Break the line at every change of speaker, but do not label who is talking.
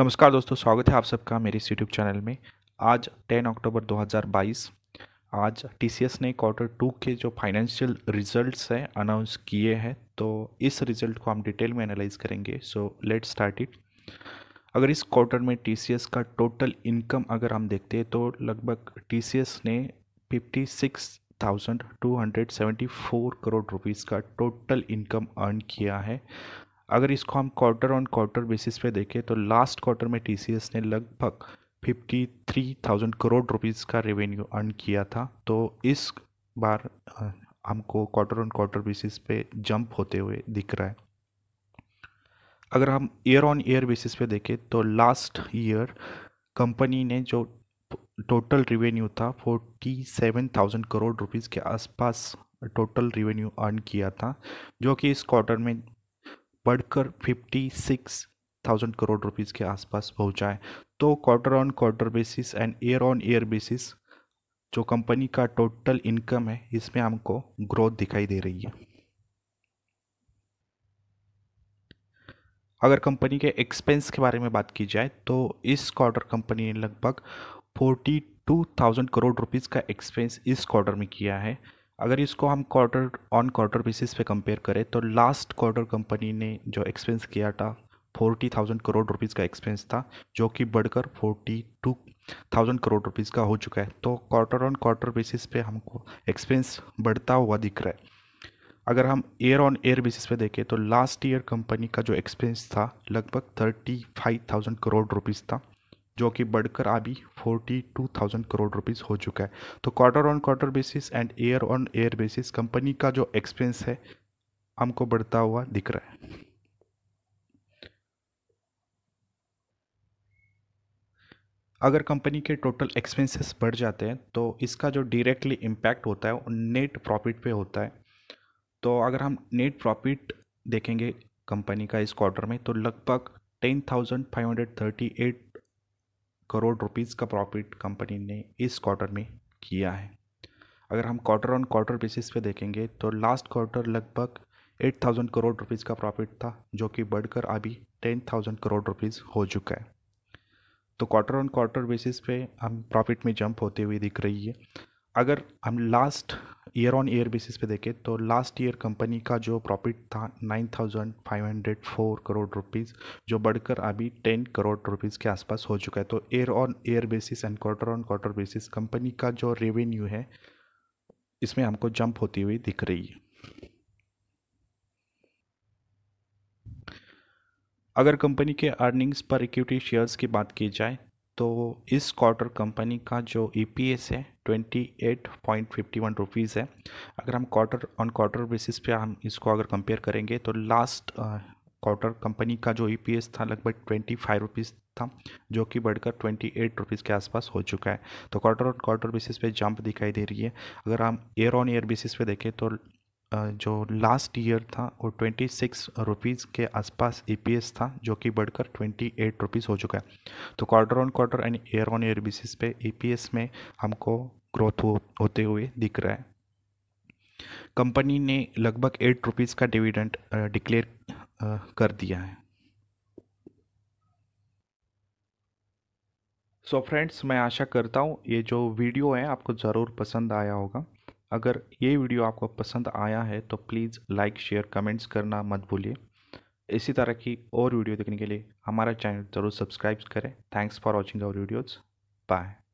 नमस्कार दोस्तों स्वागत है आप सबका मेरे इस यूट्यूब चैनल में आज 10 अक्टूबर 2022 आज टी ने क्वार्टर टू के जो फाइनेंशियल रिजल्ट्स हैं अनाउंस किए हैं तो इस रिज़ल्ट को हम डिटेल में एनालाइज करेंगे सो लेट स्टार्ट इट अगर इस क्वार्टर में टी का टोटल इनकम अगर हम देखते हैं तो लगभग टी ने fifty six thousand two hundred seventy four crore rupees का टोटल इनकम अर्न किया है अगर इसको हम क्वार्टर ऑन क्वार्टर बेसिस पे देखें तो लास्ट क्वार्टर में टी ने लगभग fifty three thousand crore rupees का रेवेन्यू अर्न किया था तो इस बार हमको क्वार्टर ऑन क्वार्टर बेसिस पे जंप होते हुए दिख रहा है अगर हम ईयर ऑन ईयर बेसिस पे देखें तो लास्ट ईयर कंपनी ने जो टोटल रिवेन्यू था forty seven thousand crore rupees के आसपास टोटल रिवेन्यू अर्न किया था जो कि इस क्वार्टर में बढ़कर 56,000 करोड़ रुपीज़ के आसपास पहुंचा तो quarter on quarter basis and year on year basis जो कंपनी का टोटल इनकम है इसमें हमको ग्रोथ दिखाई दे रही है अगर कंपनी के एक्सपेंस के बारे में बात की जाए तो इस क्वार्टर कंपनी ने लगभग forty two thousand crore rupees का एक्सपेंस इस क्वार्टर में किया है अगर इसको हम क्वार्टर ऑन क्वार्टर बेसिस पे कंपेयर करें तो लास्ट क्वार्टर कंपनी ने जो एक्सपेंस किया था फोर्टी थाउजेंड करोड़ रुपीज़ का एक्सपेंस था जो कि बढ़कर forty two thousand crore rupees का हो चुका है तो क्वार्टर ऑन क्वार्टर बेसिस पे हमको एक्सपेंस बढ़ता हुआ दिख रहा है अगर हम एयर ऑन एयर बेसिस पे देखें तो लास्ट ईयर कंपनी का जो एक्सपेंस था लगभग thirty five thousand crore rupees था जो कि बढ़कर अभी 42,000 करोड़ रुपीस हो चुका है तो quarter on quarter basis and year on year basis company का जो एक्सपेंस है हमको बढ़ता हुआ दिख रहा है अगर कंपनी के टोटल एक्सपेंसेस बढ़ जाते हैं तो इसका जो डायरेक्टली इम्पैक्ट होता है वो नेट प्रॉफिट पे होता है तो अगर हम नेट प्रॉफिट देखेंगे कंपनी का इस क्वार्टर में तो लगभग ten thousand five hundred thirty eight crore rupees का प्रॉफिट कंपनी ने इस क्वार्टर में किया है अगर हम क्वार्टर ऑन क्वार्टर बेसिस पे देखेंगे तो लास्ट क्वार्टर लगभग एट थाउजेंड करोड़ रुपीज़ का प्रॉफिट था जो कि बढ़कर अभी टेन थाउजेंड करोड़ रुपीज़ हो चुका है तो क्वार्टर ऑन क्वार्टर बेसिस पे हम प्रॉफिट में जंप होते हुए दिख रही है अगर हम last year on year basis पे देखें तो लास्ट ईयर कंपनी का जो प्रॉफिट था 9,504 करोड़ रुपीस जो बढ़कर अभी 10 करोड़ रुपीस के आसपास हो चुका है तो year on year basis and quarter on quarter basis company का जो रेवेन्यू है इसमें हमको जंप होती हुई दिख रही है अगर कंपनी के अर्निंग्स पर इक्विटी शेयर्स की बात की जाए तो इस क्वार्टर कंपनी का जो ई है twenty eight point fifty one rupees है अगर हम क्वार्टर ऑन क्वार्टर बेसिस पे हम इसको अगर कंपेयर करेंगे तो लास्ट क्वार्टर कंपनी का जो ई था लगभग ट्वेंटी फाइव रुपीज़ था जो कि बढ़कर ट्वेंटी एट रुपीज़ के आसपास हो चुका है तो क्वार्टर ऑन क्वार्टर बेसिस पे जंप दिखाई दे रही है अगर हम ईयर ऑन ईयर बेसिस पे देखें तो जो लास्ट ईयर था वो ट्वेंटी सिक्स रुपीज़ के आसपास ई e था जो कि बढ़कर ट्वेंटी एट रुपीज़ हो चुका है तो quarter on quarter and year on year basis पे ई e में हमको ग्रोथ हो, होते हुए दिख रहा है कंपनी ने लगभग एट रुपीज़ का डिविडेंड डिक्लेयर कर दिया है सो so फ्रेंड्स मैं आशा करता हूँ ये जो वीडियो है आपको ज़रूर पसंद आया होगा अगर ये वीडियो आपको पसंद आया है तो प्लीज़ लाइक शेयर कमेंट्स करना मत भूलिए इसी तरह की और वीडियो देखने के लिए हमारा चैनल ज़रूर सब्सक्राइब करें thanks for watching our videos bye